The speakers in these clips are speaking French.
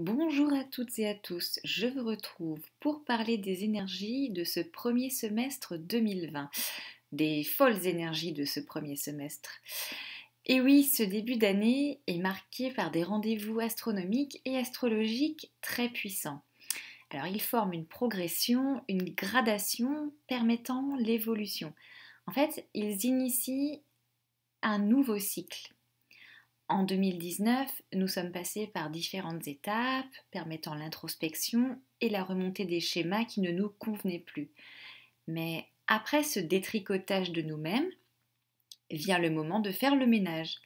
Bonjour à toutes et à tous, je vous retrouve pour parler des énergies de ce premier semestre 2020, des folles énergies de ce premier semestre. Et oui, ce début d'année est marqué par des rendez-vous astronomiques et astrologiques très puissants. Alors, ils forment une progression, une gradation permettant l'évolution. En fait, ils initient un nouveau cycle. En 2019, nous sommes passés par différentes étapes permettant l'introspection et la remontée des schémas qui ne nous convenaient plus. Mais après ce détricotage de nous-mêmes, vient le moment de faire le ménage.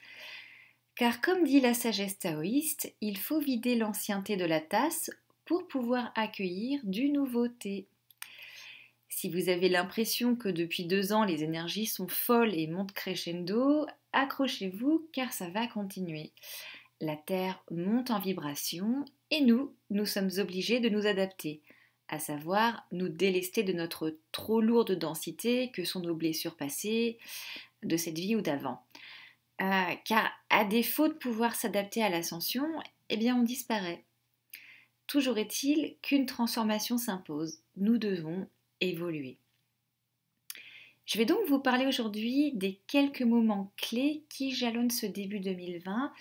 Car comme dit la sagesse taoïste, il faut vider l'ancienneté de la tasse pour pouvoir accueillir du nouveau thé. Si vous avez l'impression que depuis deux ans les énergies sont folles et montent crescendo, accrochez-vous car ça va continuer. La Terre monte en vibration et nous, nous sommes obligés de nous adapter, à savoir nous délester de notre trop lourde densité que sont nos blessures passées, de cette vie ou d'avant. Euh, car à défaut de pouvoir s'adapter à l'ascension, eh bien on disparaît. Toujours est-il qu'une transformation s'impose. Nous devons évoluer. Je vais donc vous parler aujourd'hui des quelques moments clés qui jalonnent ce début 2020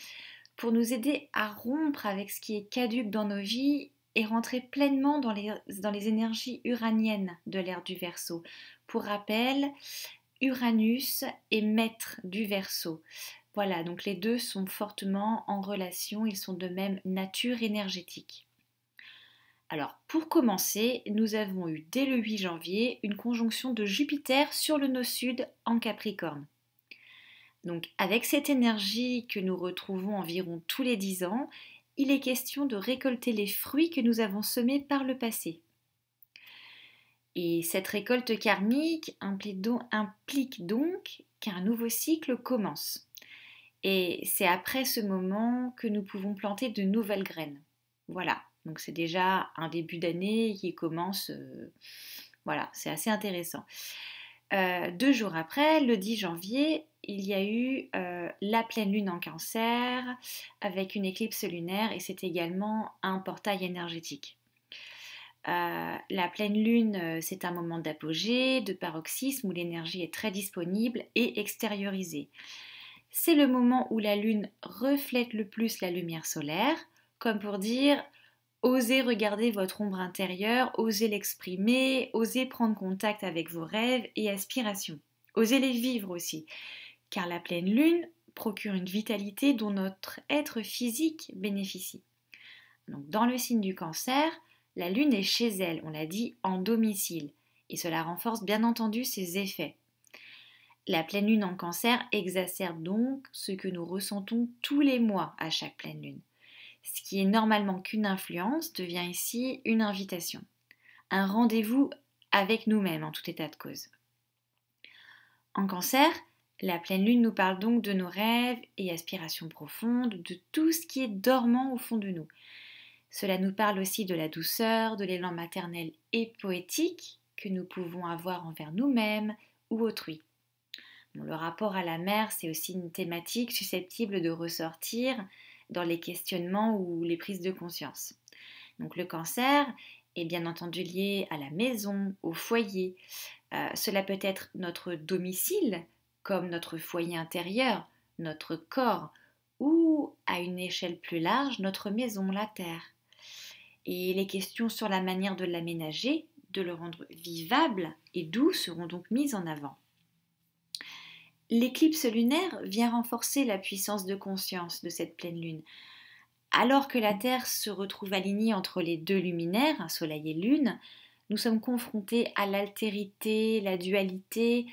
pour nous aider à rompre avec ce qui est caduque dans nos vies et rentrer pleinement dans les, dans les énergies uraniennes de l'ère du verso. Pour rappel, Uranus est maître du verso. Voilà, donc les deux sont fortement en relation, ils sont de même nature énergétique. Alors pour commencer, nous avons eu dès le 8 janvier une conjonction de Jupiter sur le nœud sud en Capricorne. Donc avec cette énergie que nous retrouvons environ tous les 10 ans, il est question de récolter les fruits que nous avons semés par le passé. Et cette récolte karmique implique donc, implique donc qu'un nouveau cycle commence. Et c'est après ce moment que nous pouvons planter de nouvelles graines. Voilà. Donc c'est déjà un début d'année qui commence. Euh, voilà, c'est assez intéressant. Euh, deux jours après, le 10 janvier, il y a eu euh, la pleine lune en cancer avec une éclipse lunaire et c'est également un portail énergétique. la pleine lune, c'est un moment d'apogée, de paroxysme où l'énergie est très disponible et extériorisée. C'est le moment où la lune reflète le plus la lumière solaire, comme pour dire Osez regarder votre ombre intérieure, osez l'exprimer, osez prendre contact avec vos rêves et aspirations. Osez les vivre aussi, car la pleine lune procure une vitalité dont notre être physique bénéficie. Donc dans le signe du cancer, la lune est chez elle, on l'a dit, en domicile, et cela renforce bien entendu ses effets. La pleine lune en cancer exacerbe donc ce que nous ressentons tous les mois à chaque pleine lune. Ce qui est normalement qu'une influence devient ici une invitation, un rendez-vous avec nous-mêmes en tout état de cause. En cancer, la pleine lune nous parle donc de nos rêves et aspirations profondes, de tout ce qui est dormant au fond de nous. Cela nous parle aussi de la douceur, de l'élan maternel et poétique que nous pouvons avoir envers nous-mêmes ou autrui. le rapport à la mère, c'est aussi une thématique susceptible de ressortir dans les questionnements ou les prises de conscience. Donc le cancer est bien entendu lié à la maison, au foyer. Euh, cela peut être notre domicile, comme notre foyer intérieur, notre corps, ou à une échelle plus large, notre maison, la terre. Et les questions sur la manière de l'aménager, de le rendre vivable et doux seront donc mises en avant. L'éclipse lunaire vient renforcer la puissance de conscience de cette pleine lune. Alors que la Terre se retrouve alignée entre les deux luminaires, Soleil et Lune, nous sommes confrontés à l'altérité, la dualité,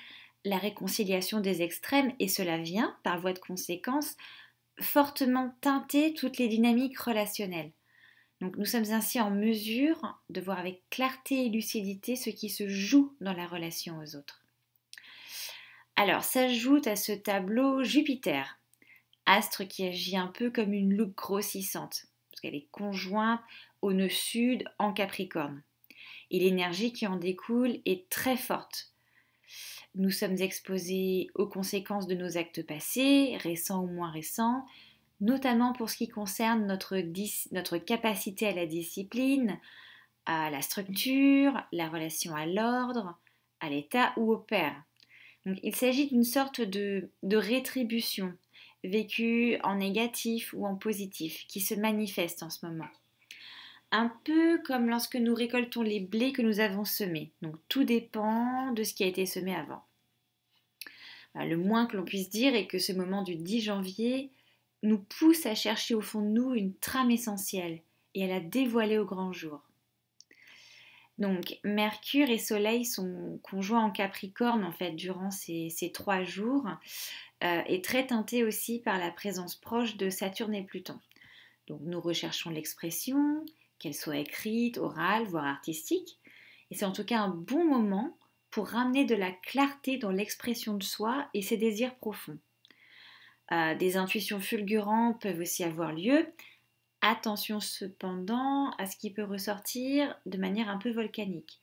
la réconciliation des extrêmes, et cela vient, par voie de conséquence, fortement teinter toutes les dynamiques relationnelles. Donc nous sommes ainsi en mesure de voir avec clarté et lucidité ce qui se joue dans la relation aux autres. Alors s'ajoute à ce tableau Jupiter, astre qui agit un peu comme une loupe grossissante, parce qu'elle est conjointe au nœud sud en Capricorne. Et l'énergie qui en découle est très forte. Nous sommes exposés aux conséquences de nos actes passés, récents ou moins récents, notamment pour ce qui concerne notre, notre capacité à la discipline, à la structure, la relation à l'ordre, à l'état ou au père il s'agit d'une sorte de, de rétribution vécue en négatif ou en positif qui se manifeste en ce moment. Un peu comme lorsque nous récoltons les blés que nous avons semés. Donc tout dépend de ce qui a été semé avant. Le moins que l'on puisse dire est que ce moment du 10 janvier nous pousse à chercher au fond de nous une trame essentielle et à la dévoiler au grand jour. Donc Mercure et Soleil sont conjoints en Capricorne en fait durant ces, trois jours euh, et très teintés aussi par la présence proche de Saturne et Pluton. Donc nous recherchons l'expression, qu'elle soit écrite, orale, voire artistique. Et c'est en tout cas un bon moment pour ramener de la clarté dans l'expression de soi et ses désirs profonds. Euh, des intuitions fulgurantes peuvent aussi avoir lieu, Attention cependant à ce qui peut ressortir de manière un peu volcanique.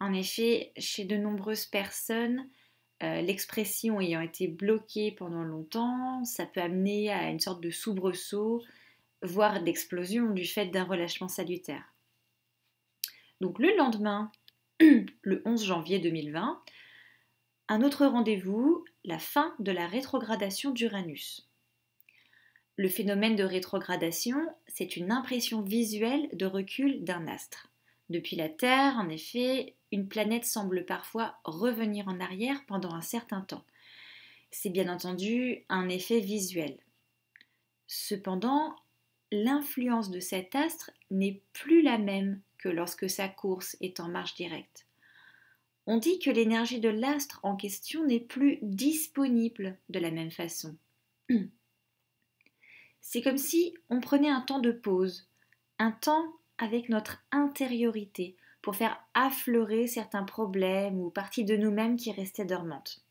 En effet, chez de nombreuses personnes, euh, l'expression ayant été bloquée pendant longtemps, ça peut amener à une sorte de soubresaut, voire d'explosion du fait d'un relâchement salutaire. Donc le lendemain, le 11 janvier 2020, un autre rendez-vous, la fin de la rétrogradation d'Uranus. Le phénomène de rétrogradation, c'est une impression visuelle de recul d'un astre. Depuis la Terre, en effet, une planète semble parfois revenir en arrière pendant un certain temps. C'est bien entendu un effet visuel. Cependant, l'influence de cet astre n'est plus la même que lorsque sa course est en marche directe. On dit que l'énergie de l'astre en question n'est plus disponible de la même façon. C'est comme si on prenait un temps de pause, un temps avec notre intériorité pour faire affleurer certains problèmes ou parties de nous-mêmes qui restaient dormantes.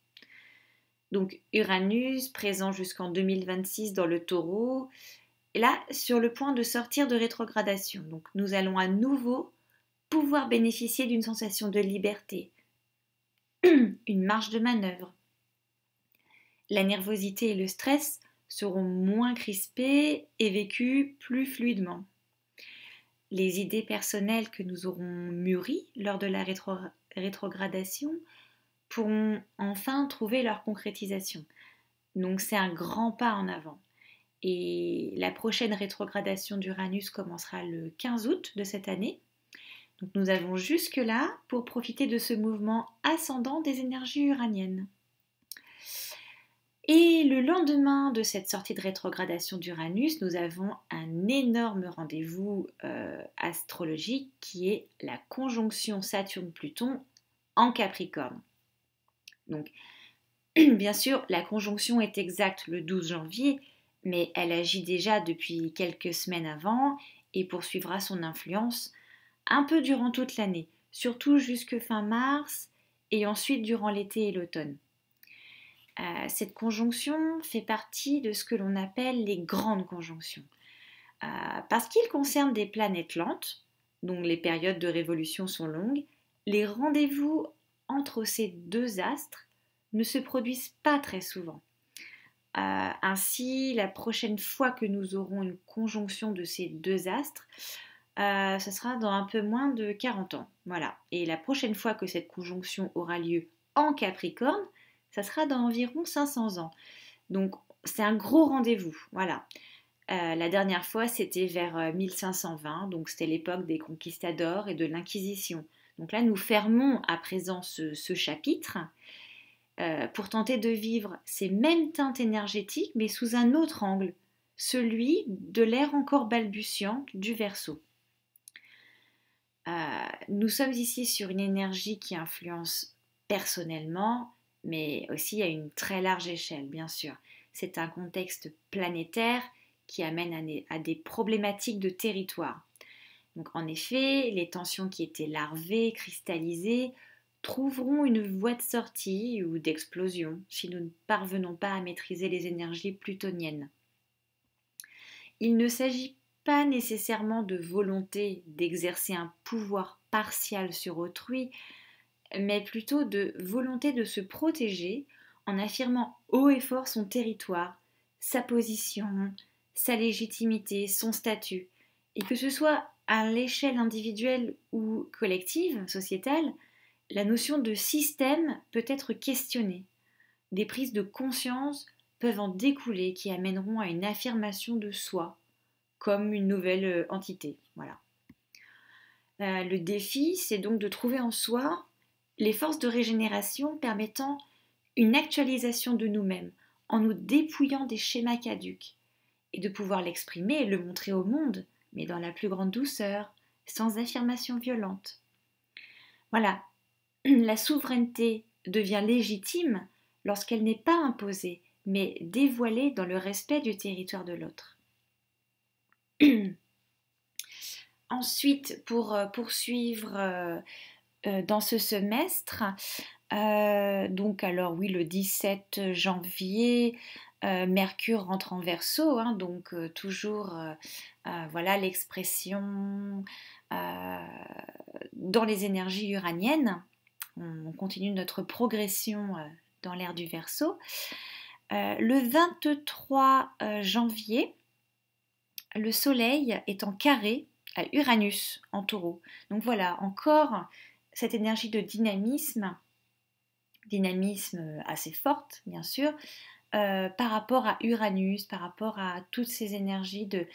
Donc Uranus, présent jusqu'en 2026 dans le taureau, est là sur le point de sortir de rétrogradation. Donc nous allons à nouveau pouvoir bénéficier d'une sensation de liberté, une marge de manœuvre. La nervosité et le stress seront moins crispées et vécues plus fluidement. Les idées personnelles que nous aurons mûries lors de la rétrogradation pourront enfin trouver leur concrétisation. Donc c'est un grand pas en avant. Et la prochaine rétrogradation d'Uranus commencera le 15 août de cette année. Donc nous avons jusque-là pour profiter de ce mouvement ascendant des énergies uraniennes. Et le lendemain de cette sortie de rétrogradation d'Uranus, nous avons un énorme rendez-vous euh, astrologique qui est la conjonction Saturne-Pluton en Capricorne. Donc, bien sûr, la conjonction est exacte le 12 janvier, mais elle agit déjà depuis quelques semaines avant et poursuivra son influence un peu durant toute l'année, surtout jusque fin mars et ensuite durant l'été et l'automne. Euh, cette conjonction fait partie de ce que l'on appelle les grandes conjonctions, euh, parce qu'il concerne des planètes lentes, dont les périodes de révolution sont longues, les rendez-vous entre ces deux astres ne se produisent pas très souvent. Euh, ainsi, la prochaine fois que nous aurons une conjonction de ces deux astres, ce sera dans un peu moins de 40 ans. Voilà. Et la prochaine fois que cette conjonction aura lieu en Capricorne, ça sera dans environ 500 ans. Donc c'est un gros rendez-vous, voilà. Euh, la dernière fois, c'était vers 1520, euh, donc c'était l'époque des conquistadors et de l'Inquisition. Donc là, nous fermons à présent ce, chapitre euh, pour tenter de vivre ces mêmes teintes énergétiques, mais sous un autre angle, celui de l'air encore balbutiant du verso. nous sommes ici sur une énergie qui influence personnellement, mais aussi à une très large échelle, bien sûr. C'est un contexte planétaire qui amène à des problématiques de territoire. Donc en effet, les tensions qui étaient larvées, cristallisées, trouveront une voie de sortie ou d'explosion si nous ne parvenons pas à maîtriser les énergies plutoniennes. Il ne s'agit pas nécessairement de volonté d'exercer un pouvoir partial sur autrui, mais plutôt de volonté de se protéger en affirmant haut et fort son territoire, sa position, sa légitimité, son statut. Et que ce soit à l'échelle individuelle ou collective, sociétale, la notion de système peut être questionnée. Des prises de conscience peuvent en découler qui amèneront à une affirmation de soi comme une nouvelle euh, entité. Voilà. Euh, le défi, c'est donc de trouver en soi les forces de régénération permettant une actualisation de nous-mêmes en nous dépouillant des schémas caducs et de pouvoir l'exprimer et le montrer au monde, mais dans la plus grande douceur, sans affirmation violente. Voilà, la souveraineté devient légitime lorsqu'elle n'est pas imposée, mais dévoilée dans le respect du territoire de l'autre. Ensuite, pour euh, poursuivre euh, euh, dans ce semestre. Euh, donc alors oui, le 17 janvier, euh, Mercure rentre en verso, hein, donc toujours voilà l'expression dans les énergies uraniennes. On, continue notre progression dans l'ère du verso. le 23 janvier, le Soleil est en carré à Uranus en taureau. Donc voilà, encore cette énergie de dynamisme, dynamisme assez forte bien sûr, euh, par rapport à Uranus, par rapport à toutes ces énergies de,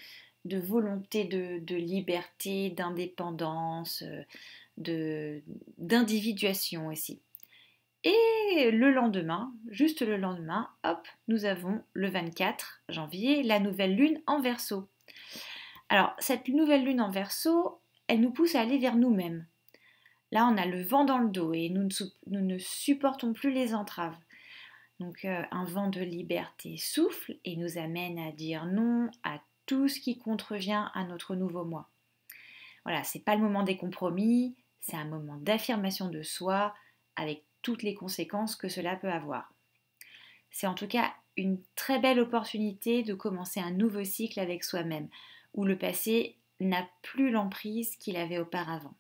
de volonté de, de liberté, d'indépendance, euh, d'individuation aussi. Et le lendemain, juste le lendemain, hop, nous avons le 24 janvier la nouvelle lune en verso. Alors, cette nouvelle lune en verso, elle nous pousse à aller vers nous-mêmes. Là, on a le vent dans le dos et nous ne, supportons plus les entraves. Donc euh, un vent de liberté souffle et nous amène à dire non à tout ce qui contrevient à notre nouveau moi. Voilà, c'est pas le moment des compromis, c'est un moment d'affirmation de soi avec toutes les conséquences que cela peut avoir. C'est en tout cas une très belle opportunité de commencer un nouveau cycle avec soi-même, où le passé n'a plus l'emprise qu'il avait auparavant.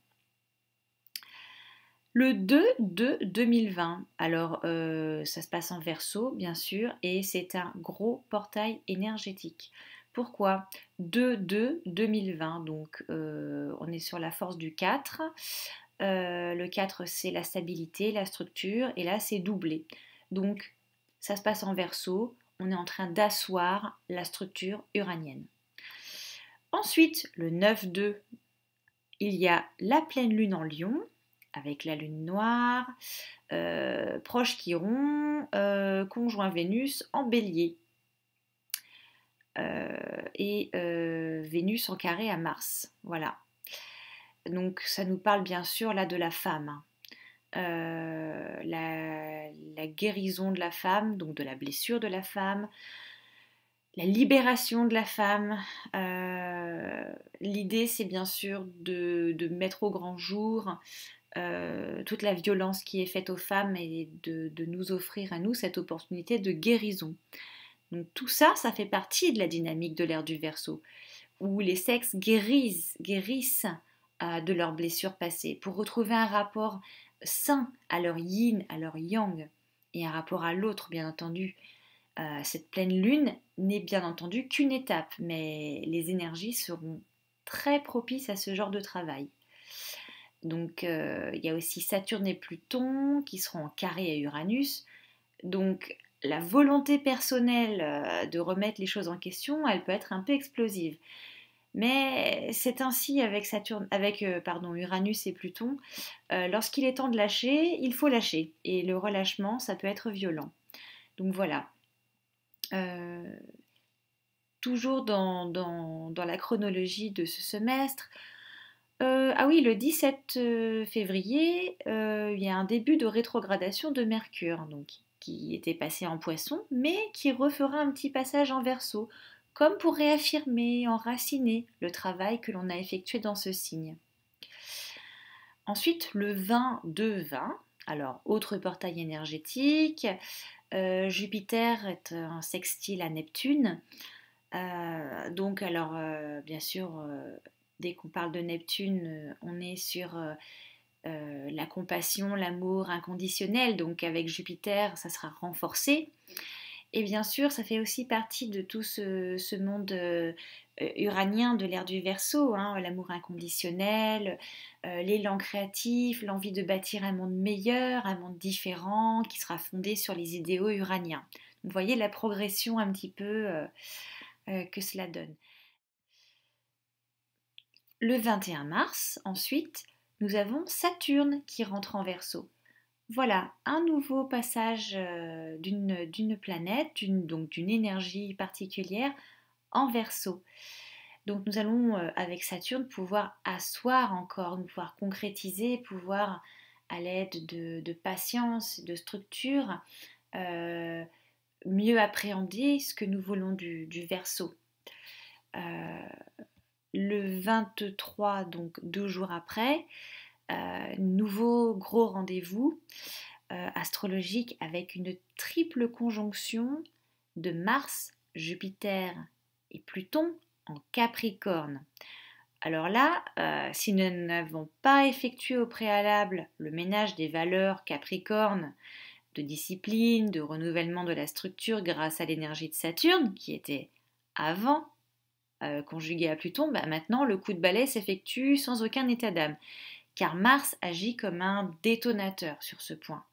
Le 2 de 2020, alors euh, ça se passe en verso bien sûr, et c'est un gros portail énergétique. Pourquoi 2-2 2020, donc euh, on est sur la force du 4. Euh, le 4 c'est la stabilité, la structure, et là c'est doublé. Donc ça se passe en verso, on est en train d'asseoir la structure uranienne. Ensuite, le 9-2, il y a la pleine lune en lion avec la lune noire, euh, proche qui euh, conjoint Vénus en bélier. Euh, et euh, Vénus en carré à Mars. Voilà. Donc ça nous parle bien sûr là de la femme. Hein. La, guérison de la femme, donc de la blessure de la femme, la libération de la femme. L'idée, c'est bien sûr de, mettre au grand jour euh, toute la violence qui est faite aux femmes et de, nous offrir à nous cette opportunité de guérison. Donc tout ça, ça fait partie de la dynamique de l'ère du verso, où les sexes guérissent, guérissent euh, de leurs blessures passées pour retrouver un rapport sain à leur yin, à leur yang, et un rapport à l'autre, bien entendu. Euh, cette pleine lune n'est bien entendu qu'une étape, mais les énergies seront très propices à ce genre de travail. Donc euh, il y a aussi Saturne et Pluton qui seront en carré à Uranus. Donc la volonté personnelle euh, de remettre les choses en question, elle peut être un peu explosive. Mais c'est ainsi avec, Saturne, avec euh, pardon, Uranus et Pluton. Lorsqu'il est temps de lâcher, il faut lâcher. Et le relâchement, ça peut être violent. Donc voilà. toujours dans, dans, dans, la chronologie de ce semestre, euh, ah oui, le 17 euh, février, euh, il y a un début de rétrogradation de Mercure, donc qui était passé en poisson, mais qui refera un petit passage en verso, comme pour réaffirmer, enraciner le travail que l'on a effectué dans ce signe. Ensuite, le de 20 alors autre portail énergétique, Jupiter est en sextile à Neptune, donc alors bien sûr Dès qu'on parle de Neptune, euh, on est sur euh, euh, la compassion, l'amour inconditionnel. Donc avec Jupiter, ça sera renforcé. Et bien sûr, ça fait aussi partie de tout ce, monde uranien de l'ère du Verseau, hein, l'amour inconditionnel, l'élan créatif, l'envie de bâtir un monde meilleur, un monde différent, qui sera fondé sur les idéaux uraniens. vous voyez la progression un petit peu que cela donne. Le 21 mars, ensuite, nous avons Saturne qui rentre en verso. Voilà, un nouveau passage euh, d'une planète, donc d'une énergie particulière, en verso. Donc nous allons euh, avec Saturne pouvoir asseoir encore, pouvoir concrétiser, pouvoir à l'aide de, patience, de structure, euh, mieux appréhender ce que nous voulons du, verso le 23, donc deux jours après, euh, nouveau gros rendez-vous euh, astrologique avec une triple conjonction de Mars, Jupiter et Pluton en Capricorne. Alors là, euh, si nous n'avons pas effectué au préalable le ménage des valeurs Capricorne, de discipline, de renouvellement de la structure grâce à l'énergie de Saturne, qui était avant euh, conjugué à Pluton, bah, maintenant le coup de balai s'effectue sans aucun état d'âme, car Mars agit comme un détonateur sur ce point.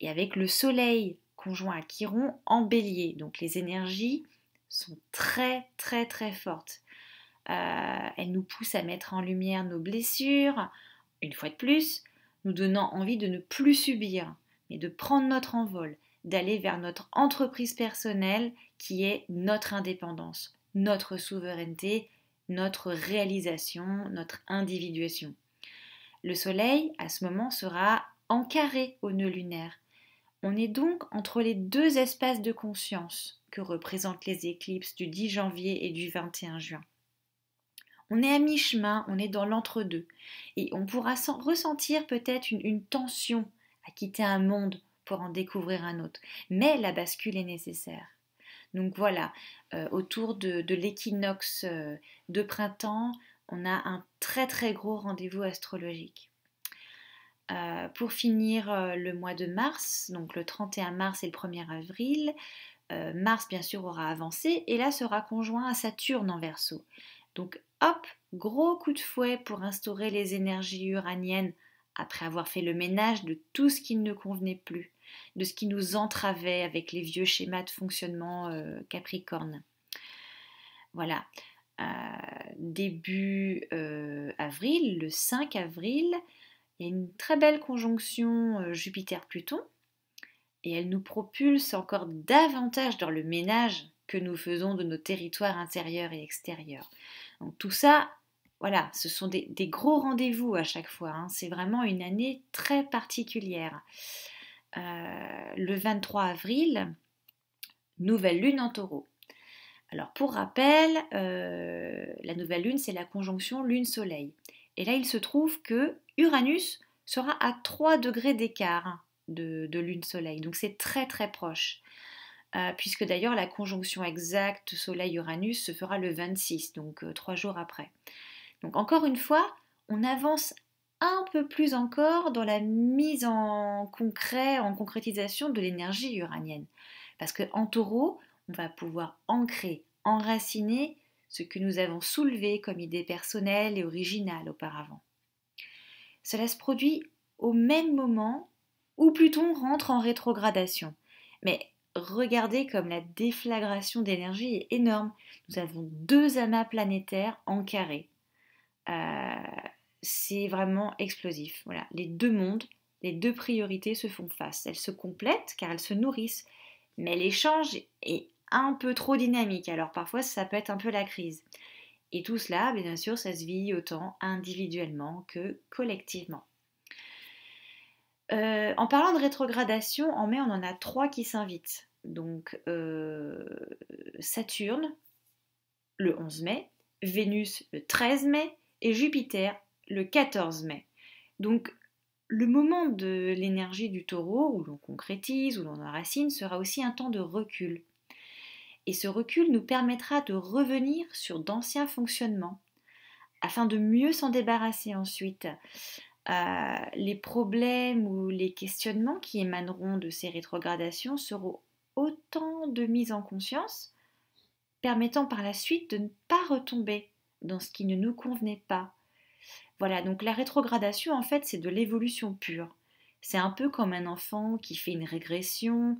Et avec le Soleil conjoint à Chiron en bélier, donc les énergies sont très très très fortes. Euh, elles nous poussent à mettre en lumière nos blessures, une fois de plus, nous donnant envie de ne plus subir, mais de prendre notre envol, d'aller vers notre entreprise personnelle qui est notre indépendance, notre souveraineté, notre réalisation, notre individuation. Le Soleil, à ce moment, sera encarré au nœud lunaire. On est donc entre les deux espaces de conscience que représentent les éclipses du 10 janvier et du 21 juin. On est à mi-chemin, on est dans l'entre-deux, et on pourra ressentir peut-être une, une tension à quitter un monde pour en découvrir un autre, mais la bascule est nécessaire. Donc voilà, euh, autour de, l'équinoxe euh, de printemps, on a un très très gros rendez-vous astrologique. Euh, pour finir le mois de mars, donc le 31 mars et le 1er avril, Mars bien sûr aura avancé et là sera conjoint à Saturne en verso. Donc hop, gros coup de fouet pour instaurer les énergies uraniennes après avoir fait le ménage de tout ce qui ne convenait plus de ce qui nous entravait avec les vieux schémas de fonctionnement euh, Capricorne. Voilà. Euh, début euh, avril, le 5 avril, il y a une très belle conjonction Jupiter-Pluton et elle nous propulse encore davantage dans le ménage que nous faisons de nos territoires intérieurs et extérieurs. Donc tout ça, voilà, ce sont des, gros rendez-vous à chaque fois. Hein. C'est vraiment une année très particulière. Euh, le 23 avril, nouvelle lune en taureau. Alors pour rappel, euh, la nouvelle lune, c'est la conjonction lune-soleil. Et là, il se trouve que Uranus sera à 3 degrés d'écart de, lune-soleil. Donc c'est très très proche. Euh, puisque d'ailleurs la conjonction exacte Soleil-Uranus se fera le 26, donc 3 trois jours après. Donc encore une fois, on avance un peu plus encore dans la mise en concret, en concrétisation de l'énergie uranienne. Parce que en taureau, on va pouvoir ancrer, enraciner ce que nous avons soulevé comme idée personnelle et originale auparavant. Cela se produit au même moment où Pluton rentre en rétrogradation. Mais regardez comme la déflagration d'énergie est énorme. Nous avons deux amas planétaires en carré. Euh, c'est vraiment explosif. Voilà, les deux mondes, les deux priorités se font face. Elles se complètent car elles se nourrissent, mais l'échange est un peu trop dynamique. Alors parfois, ça peut être un peu la crise. Et tout cela, bien sûr, ça se vit autant individuellement que collectivement. Euh, en parlant de rétrogradation, en mai, on en a trois qui s'invitent. Donc euh, Saturne le 11 mai, Vénus le 13 mai et Jupiter le 14 mai. Donc le moment de l'énergie du taureau, où l'on concrétise, où l'on enracine, sera aussi un temps de recul. Et ce recul nous permettra de revenir sur d'anciens fonctionnements, afin de mieux s'en débarrasser ensuite. Euh, les problèmes ou les questionnements qui émaneront de ces rétrogradations seront autant de mises en conscience, permettant par la suite de ne pas retomber dans ce qui ne nous convenait pas voilà, donc la rétrogradation, en fait, c'est de l'évolution pure. C'est un peu comme un enfant qui fait une régression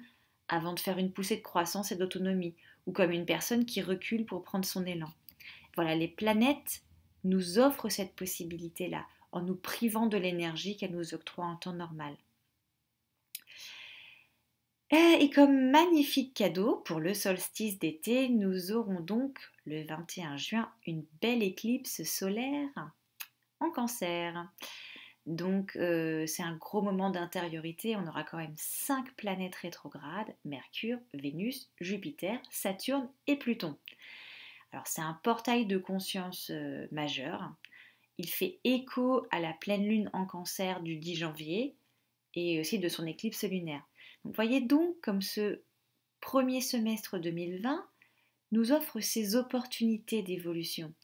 avant de faire une poussée de croissance et d'autonomie, ou comme une personne qui recule pour prendre son élan. Voilà, les planètes nous offrent cette possibilité-là, en nous privant de l'énergie qu'elles nous octroient en temps normal. Eh, et comme magnifique cadeau pour le solstice d'été, nous aurons donc le 21 juin une belle éclipse solaire cancer. Donc euh, c'est un gros moment d'intériorité, on aura quand même cinq planètes rétrogrades, Mercure, Vénus, Jupiter, Saturne et Pluton. Alors c'est un portail de conscience euh, majeur, il fait écho à la pleine lune en cancer du 10 janvier et aussi de son éclipse lunaire. Vous voyez donc comme ce premier semestre 2020 nous offre ces opportunités d'évolution.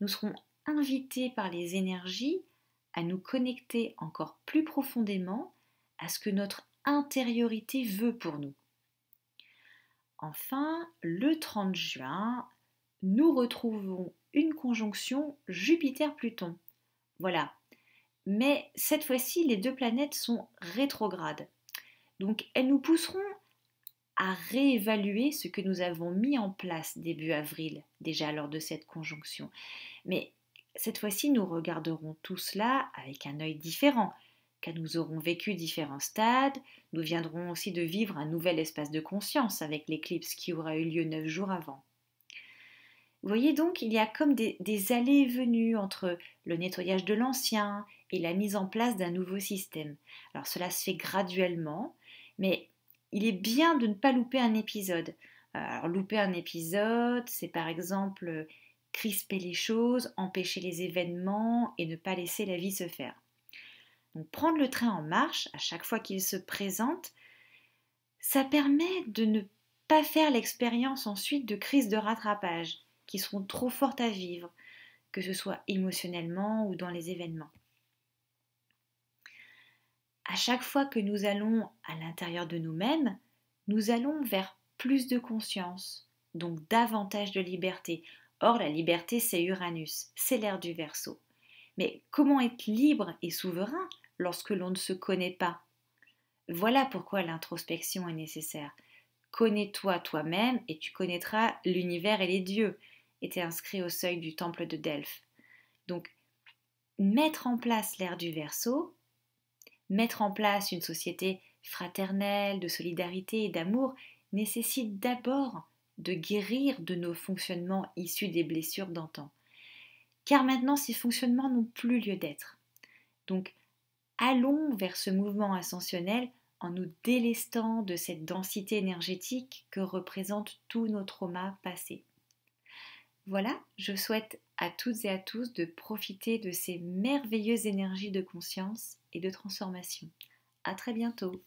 Nous serons invités par les énergies à nous connecter encore plus profondément à ce que notre intériorité veut pour nous. Enfin, le 30 juin, nous retrouvons une conjonction Jupiter-Pluton. Voilà. Mais cette fois-ci, les deux planètes sont rétrogrades. Donc, elles nous pousseront à réévaluer ce que nous avons mis en place début avril, déjà lors de cette conjonction. Mais cette fois-ci, nous regarderons tout cela avec un œil différent, car nous aurons vécu différents stades, nous viendrons aussi de vivre un nouvel espace de conscience avec l'éclipse qui aura eu lieu neuf jours avant. voyez donc, il y a comme des, allées et venues entre le nettoyage de l'ancien et la mise en place d'un nouveau système. Alors cela se fait graduellement, mais il est bien de ne pas louper un épisode. Euh, alors louper un épisode, c'est par exemple crisper les choses, empêcher les événements et ne pas laisser la vie se faire. Donc prendre le train en marche à chaque fois qu'il se présente, ça permet de ne pas faire l'expérience ensuite de crises de rattrapage qui seront trop fortes à vivre, que ce soit émotionnellement ou dans les événements. À chaque fois que nous allons à l'intérieur de nous-mêmes, nous allons vers plus de conscience, donc davantage de liberté, Or, la liberté, c'est Uranus, c'est l'ère du verso. Mais comment être libre et souverain lorsque l'on ne se connaît pas Voilà pourquoi l'introspection est nécessaire. Connais-toi toi-même et tu connaîtras l'univers et les dieux, était inscrit au seuil du temple de Delphes. Donc, mettre en place l'ère du verso, mettre en place une société fraternelle, de solidarité et d'amour nécessite d'abord de guérir de nos fonctionnements issus des blessures d'antan. Car maintenant, ces fonctionnements n'ont plus lieu d'être. Donc, allons vers ce mouvement ascensionnel en nous délestant de cette densité énergétique que représentent tous nos traumas passés. Voilà, je souhaite à toutes et à tous de profiter de ces merveilleuses énergies de conscience et de transformation. À très bientôt!